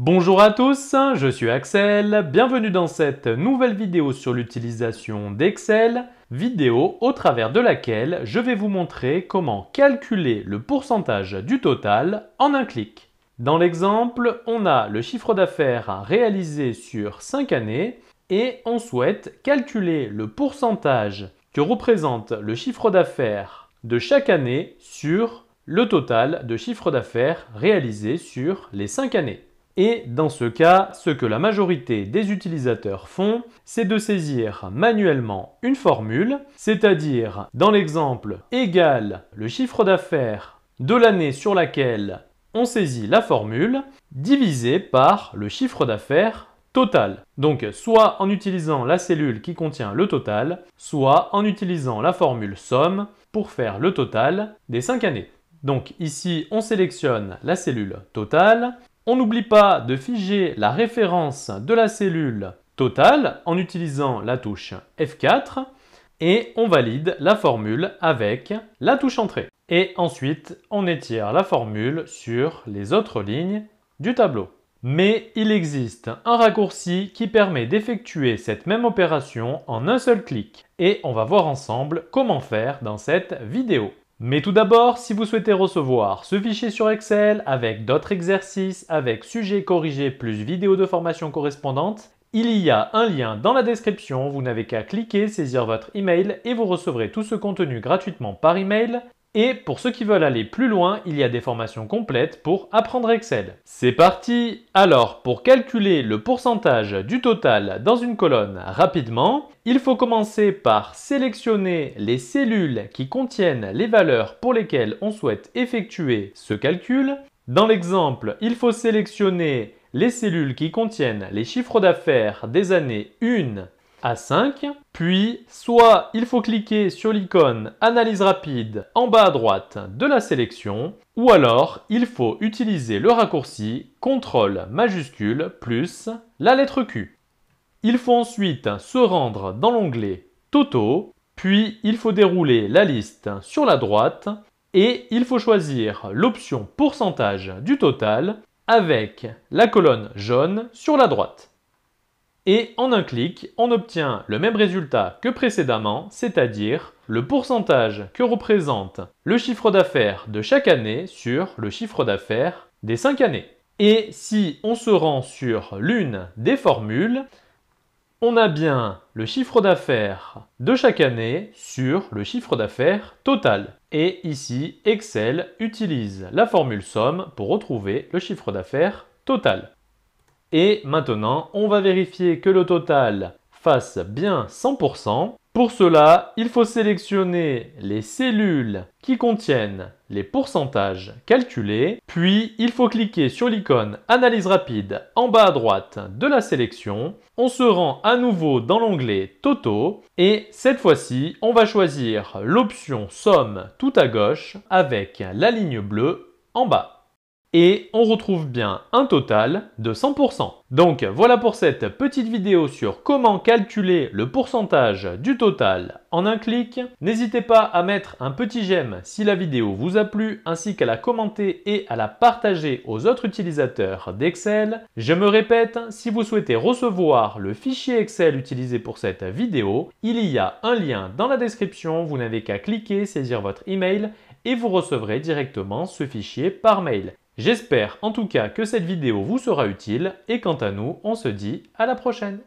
Bonjour à tous, je suis Axel, bienvenue dans cette nouvelle vidéo sur l'utilisation d'Excel, vidéo au travers de laquelle je vais vous montrer comment calculer le pourcentage du total en un clic. Dans l'exemple, on a le chiffre d'affaires réalisé sur 5 années et on souhaite calculer le pourcentage que représente le chiffre d'affaires de chaque année sur le total de chiffre d'affaires réalisé sur les 5 années. Et dans ce cas, ce que la majorité des utilisateurs font, c'est de saisir manuellement une formule, c'est-à-dire dans l'exemple égal le chiffre d'affaires de l'année sur laquelle on saisit la formule, divisé par le chiffre d'affaires total. Donc soit en utilisant la cellule qui contient le total, soit en utilisant la formule somme pour faire le total des 5 années. Donc ici, on sélectionne la cellule totale on n'oublie pas de figer la référence de la cellule totale en utilisant la touche F4 et on valide la formule avec la touche entrée. Et ensuite, on étire la formule sur les autres lignes du tableau. Mais il existe un raccourci qui permet d'effectuer cette même opération en un seul clic. Et on va voir ensemble comment faire dans cette vidéo. Mais tout d'abord, si vous souhaitez recevoir ce fichier sur Excel avec d'autres exercices, avec sujets corrigés plus vidéos de formation correspondantes, il y a un lien dans la description, vous n'avez qu'à cliquer, saisir votre email et vous recevrez tout ce contenu gratuitement par email et pour ceux qui veulent aller plus loin, il y a des formations complètes pour apprendre Excel. C'est parti Alors, pour calculer le pourcentage du total dans une colonne rapidement, il faut commencer par sélectionner les cellules qui contiennent les valeurs pour lesquelles on souhaite effectuer ce calcul. Dans l'exemple, il faut sélectionner les cellules qui contiennent les chiffres d'affaires des années 1 5. Puis, soit il faut cliquer sur l'icône Analyse rapide en bas à droite de la sélection, ou alors il faut utiliser le raccourci CTRL majuscule plus la lettre Q. Il faut ensuite se rendre dans l'onglet Toto, puis il faut dérouler la liste sur la droite et il faut choisir l'option pourcentage du total avec la colonne jaune sur la droite. Et en un clic, on obtient le même résultat que précédemment, c'est-à-dire le pourcentage que représente le chiffre d'affaires de chaque année sur le chiffre d'affaires des 5 années. Et si on se rend sur l'une des formules, on a bien le chiffre d'affaires de chaque année sur le chiffre d'affaires total. Et ici, Excel utilise la formule somme pour retrouver le chiffre d'affaires total. Et maintenant, on va vérifier que le total fasse bien 100%. Pour cela, il faut sélectionner les cellules qui contiennent les pourcentages calculés, puis il faut cliquer sur l'icône Analyse rapide en bas à droite de la sélection. On se rend à nouveau dans l'onglet Toto ». et cette fois-ci, on va choisir l'option Somme tout à gauche avec la ligne bleue en bas et on retrouve bien un total de 100%. Donc voilà pour cette petite vidéo sur comment calculer le pourcentage du total en un clic. N'hésitez pas à mettre un petit j'aime si la vidéo vous a plu, ainsi qu'à la commenter et à la partager aux autres utilisateurs d'Excel. Je me répète, si vous souhaitez recevoir le fichier Excel utilisé pour cette vidéo, il y a un lien dans la description, vous n'avez qu'à cliquer, saisir votre email et vous recevrez directement ce fichier par mail. J'espère en tout cas que cette vidéo vous sera utile et quant à nous, on se dit à la prochaine